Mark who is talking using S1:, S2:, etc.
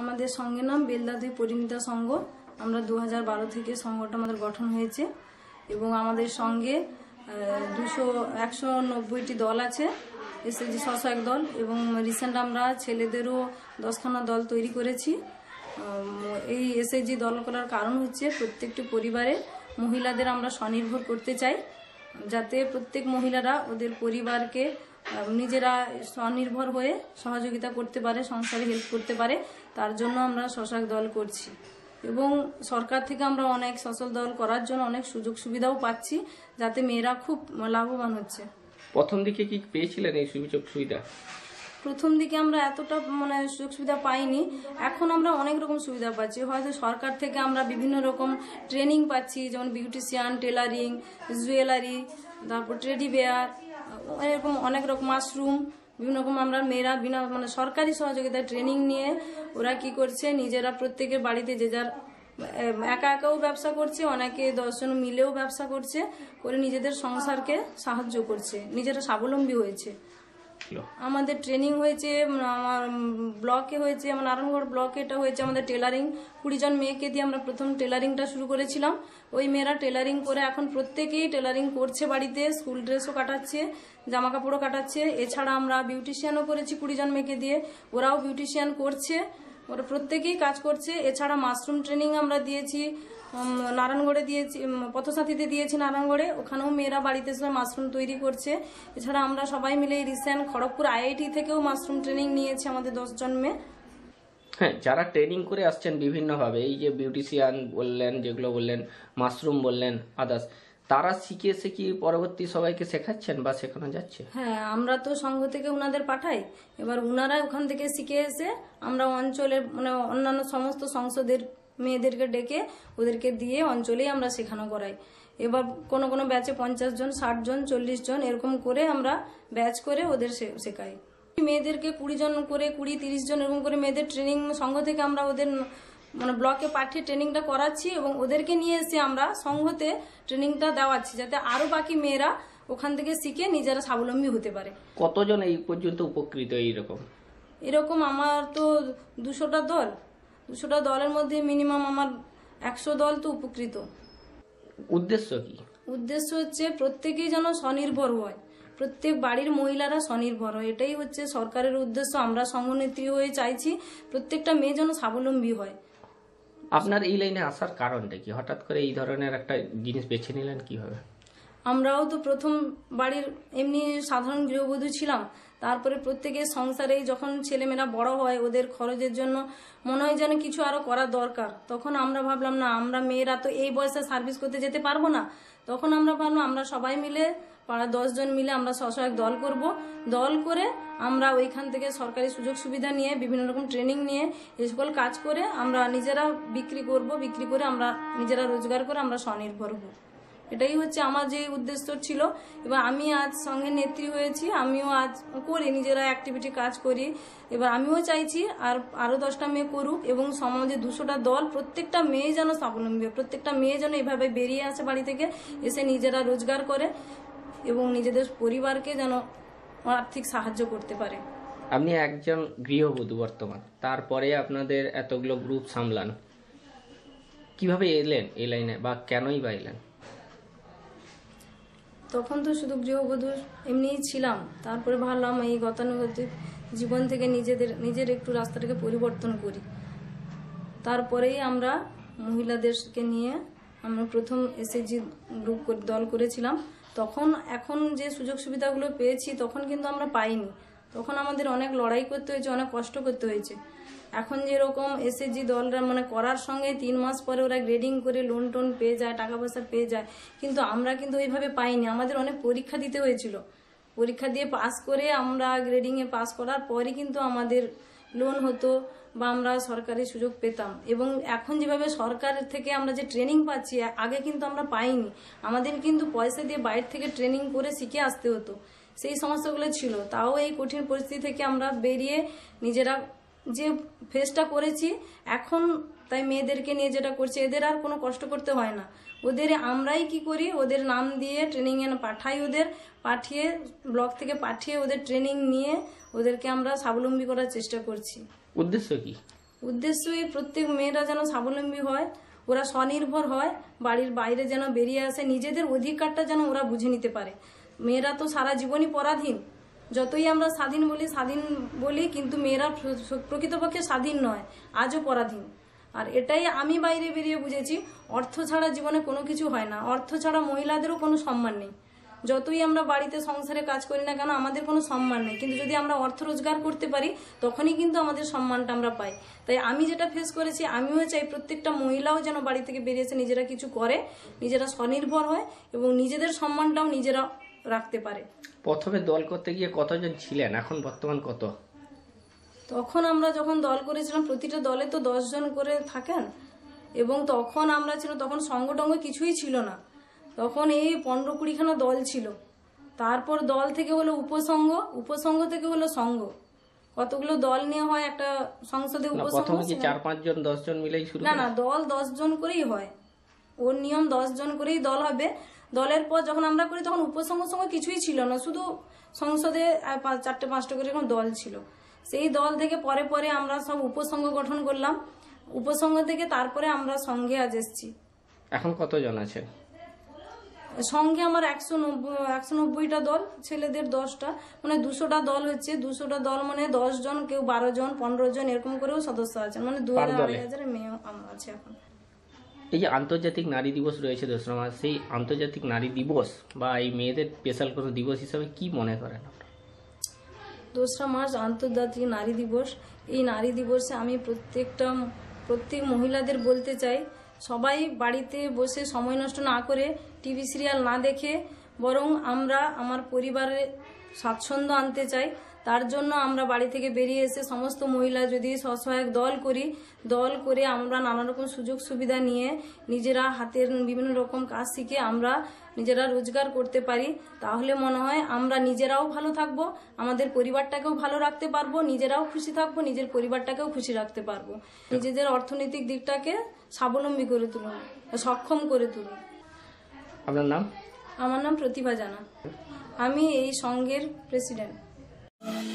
S1: আমাদের সঙ্গে নাম বেলদাদি পরিণীতা সংঘ আমরা দু হাজার থেকে সংঘটা আমাদের গঠন হয়েছে এবং আমাদের সঙ্গে দুশো একশো নব্বইটি দল আছে এসএসজি ছশো এক দল এবং রিসেন্ট আমরা ছেলেদেরও দশখানা দল তৈরি করেছি এই এসএসজি দল করার কারণ হচ্ছে প্রত্যেকটি পরিবারে মহিলাদের আমরা স্বনির্ভর করতে চাই যাতে প্রত্যেক মহিলারা ওদের পরিবারকে নিজেরা স্বনির্ভর হয়ে সহযোগিতা করতে পারে সংসারে হেল্প করতে পারে তার জন্য আমরা শশাক দল করছি এবং সরকার থেকে আমরা অনেক সচল দল করার জন্য অনেক সুযোগ সুবিধাও পাচ্ছি যাতে মেয়েরা খুব লাভবান হচ্ছে
S2: প্রথম দিকে কি পেয়েছিলেন এই সুযোগ সুবিধা
S1: প্রথম দিকে আমরা এতটা মানে সুযোগ সুবিধা পাইনি এখন আমরা অনেক রকম সুবিধা পাচ্ছি হয়তো সরকার থেকে আমরা বিভিন্ন রকম ট্রেনিং পাচ্ছি যেমন বিউটিশিয়ান টেলারিং জুয়েলারি তারপর টেডি বেয়ার এরকম অনেক রকম মাশরুম বিভিন্ন রকম আমরা মেয়েরা বিনা মানে সরকারি সহযোগিতায় ট্রেনিং নিয়ে ওরা কি করছে নিজেরা প্রত্যেকের বাড়িতে যে যার একা একাও ব্যবসা করছে অনেকে দশজন মিলেও ব্যবসা করছে করে নিজেদের সংসারকে সাহায্য করছে নিজেরা স্বাবলম্বী হয়েছে আমাদের ট্রেনিং হয়েছে আমার ব্লকে হয়েছে আমার নারায়ণগড় ব্লকে এটা হয়েছে আমাদের টেলারিং কুড়িজন মেয়েকে দিয়ে আমরা প্রথম টেলারিংটা শুরু করেছিলাম ওই মেয়েরা টেলারিং করে এখন প্রত্যেকেই টেলারিং করছে বাড়িতে স্কুল ড্রেসও কাটাচ্ছে জামা কাপড়ও কাটাচ্ছে এছাড়া আমরা বিউটিশিয়ানও করেছি কুড়ি জন মেয়েকে দিয়ে ওরাও বিউটিশিয়ান করছে ওরা প্রত্যেকেই কাজ করছে এছাড়া মাশরুম ট্রেনিং আমরা দিয়েছি নারায়ণগড়ে দিয়েছি পথসাথীতে দিয়েছি নারায়ণগড়ে ওখানেও মেয়েরা বাড়িতে এসে মাশরুম তৈরি করছে এছাড়া আমরা সবাই মিলে রিসেন্ট খড়গপুর আইআইটি থেকেও মাশরুম ট্রেনিং নিয়েছে আমাদের দশজন মেয়ে
S2: হ্যাঁ যারা ট্রেনিং করে আসছেন বিভিন্নভাবে এই যে বিউটিশিয়ান বললেন যেগুলো বললেন মাশরুম বললেন আদার্স তারা শিখে এসে কি পরবর্তী সবাইকে শেখাচ্ছেন বা শেখানো
S1: যাচ্ছে হ্যাঁ আমরা তো সংঘ থেকে উনাদের পাঠাই এবার উনারা ওখান থেকে শিখে এসে আমরা অঞ্চলের মানে অন্যান্য সমস্ত সংসদের মেয়েদেরকে ডেকে ওদেরকে দিয়ে অঞ্চলেই আমরা শেখানো করাই এবার কোনো কোনো ব্যাচে পঞ্চাশ জন ষাট জন চল্লিশ জন এরকম করে আমরা ব্যাচ করে ওদের শেখাই মেয়েদেরকে কুড়ি জন করে কুড়ি তিরিশ জন এরকম করে মেয়েদের ট্রেনিং সংঘ থেকে আমরা ওদের মানে ব্লকে পাঠিয়ে ট্রেনিংটা করাচ্ছি এবং ওদেরকে নিয়ে এসে আমরা সংঘতে ট্রেনিংটা দেওয়াচ্ছি যাতে আরও বাকি মেয়েরা ওখান থেকে শিখে নিজেরা স্বাবলম্বী হতে পারে
S2: কতজন এই পর্যন্ত উপকৃত এইরকম
S1: এরকম আমার তো দুশোটা দল দুশোটা দলের মধ্যে মিনিমাম আমার একশো দল তো উপকৃত উদ্দেশ্য কি উদ্দেশ্য হচ্ছে প্রত্যেকেই যেন স্বনির্ভর হয় প্রত্যেক বাড়ির মহিলারা স্বনির্ভর হয় এটাই হচ্ছে সরকারের উদ্দেশ্য আমরা সংনেত্রী হয়ে চাইছি প্রত্যেকটা মেয়ে যেন স্বাবলম্বী হয়
S2: আপনার এই লাইনে আসার কারণটা কি হঠাৎ করে এই ধরনের একটা জিনিস বেছে নিলেন কিভাবে
S1: আমরাও তো প্রথম বাড়ির এমনি সাধারণ গৃহবধূ ছিলাম তারপরে প্রত্যেকে সংসারে যখন ছেলেমেয়েরা বড় হয় ওদের খরচের জন্য মনে হয় যেন কিছু আরও করা দরকার তখন আমরা ভাবলাম না আমরা মেয়েরা তো এই বয়সে সার্ভিস করতে যেতে পারবো না তখন আমরা ভাবলাম আমরা সবাই মিলে পাড়া দশজন মিলে আমরা স্বসহায়ক দল করব দল করে আমরা ওইখান থেকে সরকারি সুযোগ সুবিধা নিয়ে বিভিন্ন রকম ট্রেনিং নিয়ে এই সকল কাজ করে আমরা নিজেরা বিক্রি করব বিক্রি করে আমরা নিজেরা রোজগার করে আমরা স্বনির্ভর হব এটাই হচ্ছে আমার যে উদ্দেশ্য ছিল এবার আমি আজ সঙ্গে নেত্রী হয়েছি আমিও আজ করি নিজেরা অ্যাক্টিভিটি কাজ করি এবার আমিও চাইছি আর আরও দশটা মেয়ে করুক এবং সমাজে দুশোটা দল প্রত্যেকটা মেয়ে যেন স্বাবলম্বী প্রত্যেকটা মেয়ে যেন এভাবে বেরিয়ে আসে বাড়ি থেকে এসে নিজেরা রোজগার করে এবং নিজেদের পরিবারকে যেন আর্থিক সাহায্য করতে পারে
S2: আপনি একজন গৃহবধূ বর্তমান তারপরে আপনাদের এতগুলো গ্রুপ সামলান কিভাবে এলেন এই লাইনে বা কেনই বা এলেন
S1: তখন তো শুধু গৃহবধূ এমনিই ছিলাম তারপরে ভাবলাম এই গতানুগতিক জীবন থেকে নিজেদের নিজের একটু রাস্তাটাকে পরিবর্তন করি তারপরেই আমরা মহিলাদেরকে নিয়ে আমরা প্রথম এসএসজি গ্রুপ দল করেছিলাম তখন এখন যে সুযোগ সুবিধাগুলো পেয়েছি তখন কিন্তু আমরা পাইনি তখন আমাদের অনেক লড়াই করতে হয়েছে অনেক কষ্ট করতে হয়েছে এখন যেরকম এসএসজি দলরা মানে করার সঙ্গে তিন মাস পরে ওরা গ্রেডিং করে লোন টোন পেয়ে যায় টাকা পয়সা পেয়ে যায় কিন্তু আমরা কিন্তু ওইভাবে পাইনি আমাদের অনেক পরীক্ষা দিতে হয়েছিল পরীক্ষা দিয়ে পাস করে আমরা গ্রেডিংয়ে পাস করার পরই কিন্তু আমাদের লোন হতো বা আমরা সরকারি সুযোগ পেতাম এবং এখন যেভাবে সরকার থেকে আমরা যে ট্রেনিং পাচ্ছি আগে কিন্তু আমরা পাইনি আমাদের কিন্তু পয়সা দিয়ে বাইরে থেকে ট্রেনিং করে শিখে আসতে হতো সেই সমস্যাগুলো ছিল তাও এই কঠিন পরিস্থিতি থেকে আমরা বেরিয়ে নিজেরা যে ফেসটা করেছি এখন তাই মেয়েদেরকে নিয়ে যেটা করছে এদের আর কোনো কষ্ট করতে হয় না ওদের আমরাই কি করি ওদের নাম দিয়ে ট্রেনিং এনে পাঠাই ওদের পাঠিয়ে ব্লক থেকে পাঠিয়ে ওদের ট্রেনিং নিয়ে ওদেরকে আমরা স্বাবলম্বী করার চেষ্টা করছি উদ্দেশ্য কি উদ্দেশ্য এই প্রত্যেক মেয়েরা যেন স্বাবলম্বী হয় ওরা স্বনির্ভর হয় বাড়ির বাইরে যেন বেরিয়ে আসে নিজেদের অধিকারটা যেন ওরা বুঝে নিতে পারে মেয়েরা তো সারা জীবনই পরাধীন যতই আমরা স্বাধীন বলি স্বাধীন বলি কিন্তু মেয়েরা প্রকৃতপক্ষে স্বাধীন নয় আজও পরাধীন আর এটাই আমি বাইরে বেরিয়ে বুঝেছি অর্থ ছাড়া জীবনে কোনো কিছু হয় না অর্থ ছাড়া মহিলাদেরও কোনো সম্মান নেই যতই আমরা বাড়িতে সংসারে কাজ করি না কেন আমাদের কোনো সম্মান নেই কিন্তু যদি আমরা অর্থ রোজগার করতে পারি তখনই কিন্তু আমাদের সম্মানটা আমরা পাই তাই আমি যেটা ফেস করেছি আমিও চাই প্রত্যেকটা মহিলাও যেন বাড়ি থেকে বেরিয়েছে নিজেরা কিছু করে নিজেরা স্বনির্ভর হয় এবং নিজেদের সম্মানটাও নিজেরা রাখতে পারে
S2: প্রথমে দল করতে গিয়ে কতজন ছিলেন এখন বর্তমান কত
S1: তখন আমরা যখন দল করেছিলাম প্রতিটা দলে তো জন করে থাকেন এবং তখন আমরা ছিল তখন সঙ্গটঙ্গ কিছুই ছিল না তখন এই পনেরো কুড়িখানা দল ছিল তারপর দল থেকে হলো উপসংঘ উপসংঘ থেকে হলো সংঘ কতগুলো দল নিয়ে হয় একটা সংসদে উপসংঘ চার
S2: পাঁচজন দশজন না না
S1: দল দশজন করেই হয় ওর নিয়ম দশজন করেই দল হবে দলের পর যখন আমরা করি তখন উপসংঘ সঙ্গে কিছুই ছিল না শুধু সংসদে চারটে পাঁচটা করে এরকম দল ছিল সেই দল থেকে পরে পরে আমরা সব উপসংঘ গঠন করলাম উপসংঘ থেকে তারপরে আমরা সঙ্গে আজ এসছি এখন
S2: কতজন আছে
S1: সঙ্গে আমার একশো একশো নব্বইটা দল ছেলেদের দশটা মানে দুশোটা দল হচ্ছে দুশোটা দল মানে দশ জন কেউ বারো জন পনেরো জন এরকম করেও সদস্য আছেন মানে দু হাজার আড়াই হাজার মেয়ে আছে এখন
S2: এই যে আন্তর্জাতিক নারী দিবস রয়েছে দোসরা মাস সেই আন্তর্জাতিক নারী দিবস বা এই মেয়েদের স্পেশাল কোনো দিবস হিসাবে কি মনে করেন
S1: দোসরা মাস আন্তর্জাতিক নারী দিবস এই নারী দিবসে আমি প্রত্যেকটা প্রত্যেক মহিলাদের বলতে চাই সবাই বাড়িতে বসে সময় নষ্ট না করে টিভি সিরিয়াল না দেখে বরং আমরা আমার পরিবারে স্বাচ্ছন্দ্য আনতে চাই তার জন্য আমরা বাড়ি থেকে বেরিয়ে এসে সমস্ত মহিলা যদি স্বসহায়ক দল করি দল করে আমরা নানা রকম সুযোগ সুবিধা নিয়ে নিজেরা হাতের বিভিন্ন রকম কাজ শিখে আমরা নিজেরা রোজগার করতে পারি তাহলে মনে হয় আমরা নিজেরাও ভালো থাকব আমাদের পরিবারটাকেও ভালো রাখতে পারবো নিজেরাও খুশি থাকবো নিজের পরিবারটাকেও খুশি রাখতে পারবো নিজেদের অর্থনৈতিক দিকটাকে স্বাবলম্বী করে তুলুন সক্ষম করে তুলুন আপনার নাম আমার নাম প্রতিভা জানা আমি এই সংঘের প্রেসিডেন্ট Thank you.